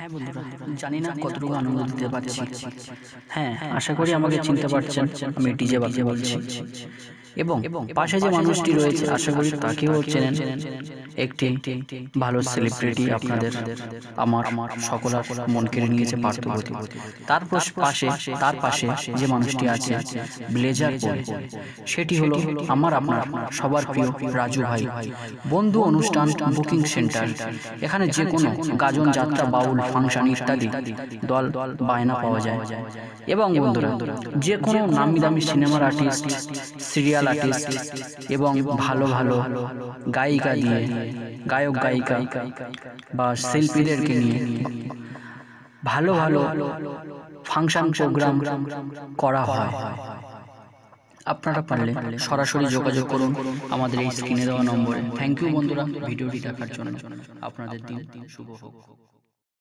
হ্যাঁ, হ্যাঁ জানি না কতটুকু আনন্দ দিতে পারছি হ্যাঁ, হ্যাঁ আশা করি আমাকে চিনতে পারছেন আমি ডিজে বাজে বলছি এবং পাশে যে মানুষটি রয়েছে আশা করি তাকেও চেনেন একটি ভালো সেলিব্রিটি আপনাদের আমার সকল মন কেড়ে নিয়েছে পার্থপ্রতিম তার পাশে তার পাশে যে মানুষটি আছে ব্লেজার সেটি হলো আমার আপনার সবার প্রিয় রাজু ভাই বন্ধু অনুষ্ঠান বুকিং সেন্টার এখানে যে কোনো গাজন যাত্রা বাউল ফাংশন ইত্যাদি দল বায়না পাওয়া যায় এবং বন্ধুরা যে কোনো নামি দামি সিনেমার আর্টিস্ট সিরিয়াল সিরিয়াল আর্টিস্ট এবং ভালো ভালো গায়িকা দিয়ে গায়ক গায়িকা বা শিল্পীদেরকে নিয়ে ভালো ভালো ফাংশন প্রোগ্রাম করা হয় আপনারা পারলে সরাসরি যোগাযোগ করুন আমাদের এই স্ক্রিনে দেওয়া নম্বরে থ্যাংক ইউ বন্ধুরা ভিডিওটি দেখার জন্য আপনাদের দিন শুভ হোক